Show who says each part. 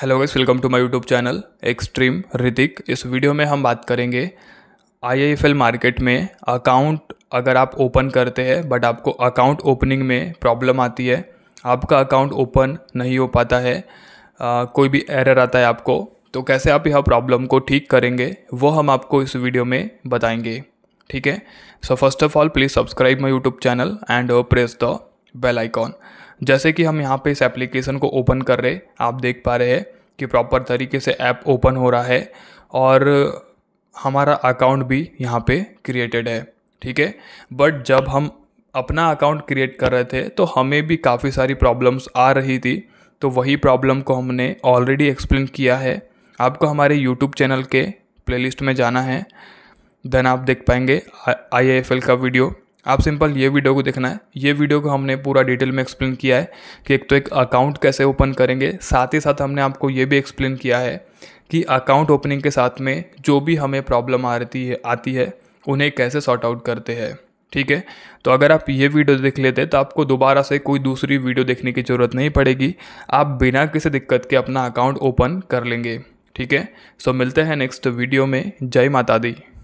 Speaker 1: hello guys welcome to my YouTube channel extreme Hrithik इस video में हम बात करेंगे आईआईएफएल मार्केट में अकाउंट अगर आप ओपन करते हैं बट आपको अकाउंट ओपनिंग में प्रॉब्लम आती है आपका अकाउंट ओपन नहीं हो पाता है आ, कोई भी एरर आता है आपको तो कैसे आप यह प्रॉब्लम को ठीक करेंगे वो हम आपको इस वीडियो में बताएंगे ठीक है so first of all please subscribe my YouTube channel and press the bell icon जैसे कि हम यहाँ पे इस एप्लीकेशन को ओपन कर रहे आप देख पा रहे हैं कि प्रॉपर तरीके से ऐप ओपन हो रहा है और हमारा अकाउंट भी यहाँ पे क्रिएटेड है ठीक है बट जब हम अपना अकाउंट क्रिएट कर रहे थे तो हमें भी काफ़ी सारी प्रॉब्लम्स आ रही थी तो वही प्रॉब्लम को हमने ऑलरेडी एक्सप्लेन किया है आपको हमारे यूट्यूब चैनल के प्लेलिस्ट में जाना है देन आप देख पाएंगे आई का वीडियो आप सिंपल ये वीडियो को देखना है ये वीडियो को हमने पूरा डिटेल में एक्सप्लेन किया है कि एक तो एक अकाउंट कैसे ओपन करेंगे साथ ही साथ हमने आपको ये भी एक्सप्लेन किया है कि अकाउंट ओपनिंग के साथ में जो भी हमें प्रॉब्लम आ रही है आती है उन्हें कैसे सॉर्ट आउट करते हैं ठीक है तो अगर आप ये वीडियो देख लेते तो आपको दोबारा से कोई दूसरी वीडियो देखने की ज़रूरत नहीं पड़ेगी आप बिना किसी दिक्कत के अपना अकाउंट ओपन कर लेंगे ठीक है सो मिलते हैं नेक्स्ट वीडियो में जय माता दी